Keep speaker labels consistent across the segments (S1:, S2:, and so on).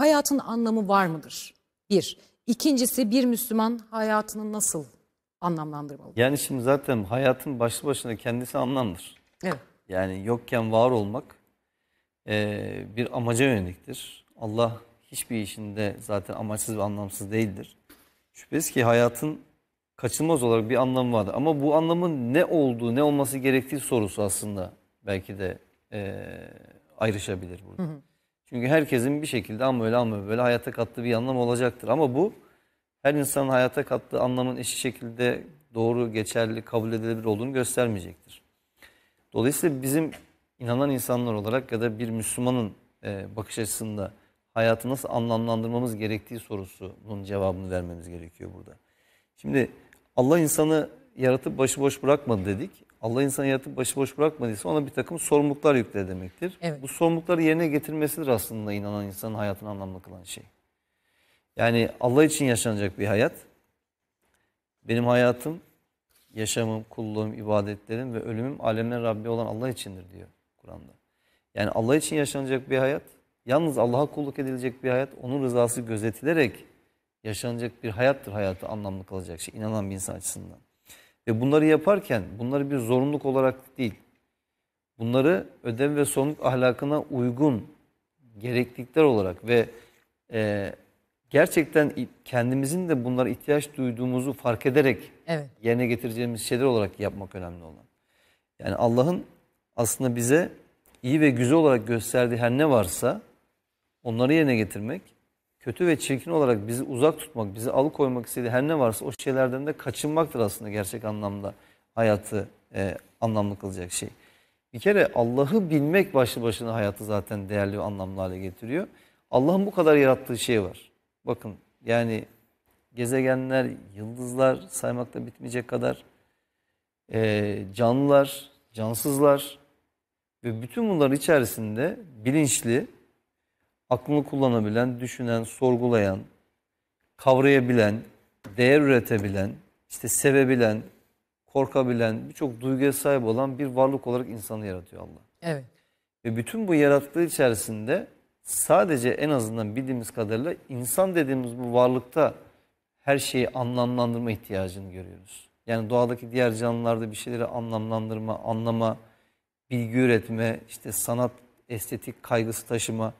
S1: hayatın anlamı var mıdır? Bir. İkincisi bir Müslüman hayatını nasıl anlamlandırmalı? Yani şimdi zaten hayatın başlı başına kendisi anlamdır. Evet. Yani yokken var olmak e, bir amaca yöneliktir. Allah hiçbir işinde zaten amaçsız ve anlamsız değildir. Şüphesiz ki hayatın kaçınılmaz olarak bir anlamı vardır. Ama bu anlamın ne olduğu, ne olması gerektiği sorusu aslında belki de e, ayrışabilir burada. Hı hı. Çünkü herkesin bir şekilde ama öyle ama böyle hayata kattığı bir anlam olacaktır. Ama bu her insanın hayata kattığı anlamın eşit şekilde doğru, geçerli, kabul edilebilir olduğunu göstermeyecektir. Dolayısıyla bizim inanan insanlar olarak ya da bir Müslümanın e, bakış açısında hayatı nasıl anlamlandırmamız gerektiği sorusunun cevabını vermemiz gerekiyor burada. Şimdi Allah insanı yaratıp başıboş bırakmadı dedik. Allah insanı yaratıp başıboş bırakmadıysa ona bir takım sorumluluklar yükledi demektir. Evet. Bu sorumlulukları yerine getirmesidir aslında inanan insanın hayatını anlamlı kılan şey. Yani Allah için yaşanacak bir hayat. Benim hayatım, yaşamım, kulluğum, ibadetlerim ve ölümüm alemler Rabbi olan Allah içindir diyor Kur'an'da. Yani Allah için yaşanacak bir hayat, yalnız Allah'a kulluk edilecek bir hayat, onun rızası gözetilerek yaşanacak bir hayattır hayatı anlamlı kalacak şey inanan bir insan açısından. Ve bunları yaparken bunları bir zorunluluk olarak değil, bunları ödem ve sorumluluk ahlakına uygun gereklilikler olarak ve e, gerçekten kendimizin de bunlara ihtiyaç duyduğumuzu fark ederek evet. yerine getireceğimiz şeyler olarak yapmak önemli olan. Yani Allah'ın aslında bize iyi ve güzel olarak gösterdiği her ne varsa onları yerine getirmek kötü ve çirkin olarak bizi uzak tutmak, bizi alıkoymak istediği her ne varsa o şeylerden de kaçınmaktır aslında gerçek anlamda hayatı e, anlamlı kılacak şey. Bir kere Allah'ı bilmek başlı başına hayatı zaten değerli ve anlamlı hale getiriyor. Allah'ın bu kadar yarattığı şey var. Bakın yani gezegenler, yıldızlar saymakla bitmeyecek kadar e, canlılar, cansızlar ve bütün bunların içerisinde bilinçli, aklını kullanabilen, düşünen, sorgulayan, kavrayabilen, değer üretebilen, işte sevebilen, korkabilen, birçok duyguya sahip olan bir varlık olarak insanı yaratıyor Allah. Evet. Ve bütün bu yarattığı içerisinde sadece en azından bildiğimiz kadarıyla insan dediğimiz bu varlıkta her şeyi anlamlandırma ihtiyacını görüyoruz. Yani doğadaki diğer canlılarda bir şeyleri anlamlandırma, anlama, bilgi üretme, işte sanat, estetik kaygısı taşıma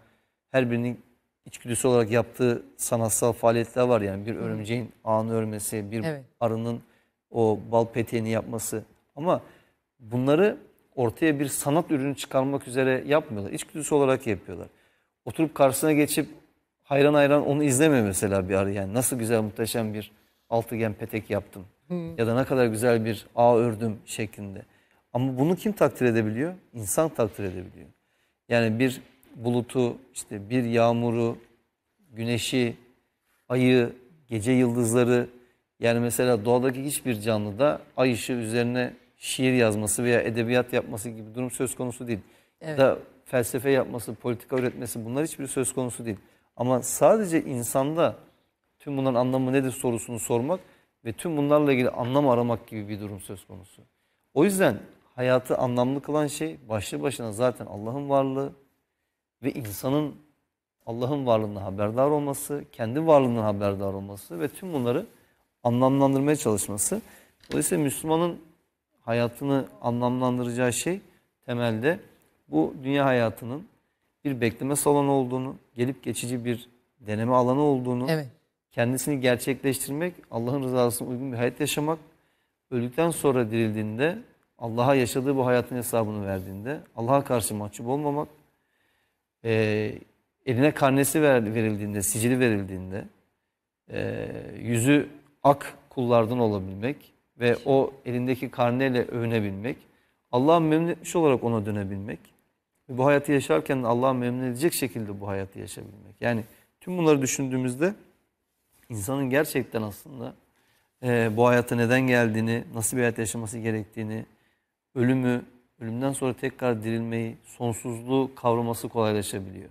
S1: her birinin içgüdüsü olarak yaptığı sanatsal faaliyetler var yani bir örümceğin ağını örmesi, bir evet. arının o bal peteğini yapması ama bunları ortaya bir sanat ürünü çıkarmak üzere yapmıyorlar. İçgüdüsü olarak yapıyorlar. Oturup karşısına geçip hayran hayran onu izlemiyor mesela bir arı yani nasıl güzel muhteşem bir altıgen petek yaptım hmm. ya da ne kadar güzel bir ağ ördüm şeklinde. Ama bunu kim takdir edebiliyor? İnsan takdir edebiliyor. Yani bir bulutu, işte bir yağmuru, güneşi, ayı, gece yıldızları yani mesela doğadaki hiçbir canlıda ay ışığı üzerine şiir yazması veya edebiyat yapması gibi durum söz konusu değil. Evet. Da felsefe yapması, politika üretmesi bunlar hiçbir söz konusu değil. Ama sadece insanda tüm bunların anlamı nedir sorusunu sormak ve tüm bunlarla ilgili anlam aramak gibi bir durum söz konusu. O yüzden hayatı anlamlı kılan şey başlı başına zaten Allah'ın varlığı, ve insanın Allah'ın varlığından haberdar olması, kendi varlığından haberdar olması ve tüm bunları anlamlandırmaya çalışması. Dolayısıyla Müslümanın hayatını anlamlandıracağı şey temelde bu dünya hayatının bir bekleme salonu olduğunu, gelip geçici bir deneme alanı olduğunu, evet. kendisini gerçekleştirmek, Allah'ın rızasına uygun bir hayat yaşamak, öldükten sonra dirildiğinde Allah'a yaşadığı bu hayatın hesabını verdiğinde Allah'a karşı mahcup olmamak, e, eline karnesi ver, verildiğinde, sicili verildiğinde e, yüzü ak kullardan olabilmek ve o elindeki karneyle övünebilmek, Allah'ın memnun etmiş olarak ona dönebilmek ve bu hayatı yaşarken Allah'ı memnun edecek şekilde bu hayatı yaşayabilmek. Yani tüm bunları düşündüğümüzde insanın gerçekten aslında e, bu hayata neden geldiğini, nasıl bir hayat yaşaması gerektiğini, ölümü, ölümden sonra tekrar dirilmeyi, sonsuzluğu kavraması kolaylaşabiliyor.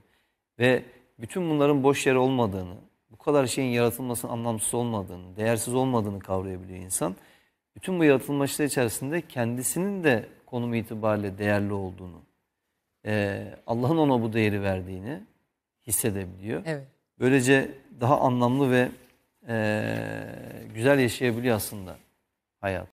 S1: Ve bütün bunların boş yer olmadığını, bu kadar şeyin yaratılmasının anlamsız olmadığını, değersiz olmadığını kavrayabiliyor insan. Bütün bu yaratılmışlar içerisinde kendisinin de konumu itibariyle değerli olduğunu, e, Allah'ın ona bu değeri verdiğini hissedebiliyor. Evet. Böylece daha anlamlı ve e, güzel yaşayabiliyor aslında hayat.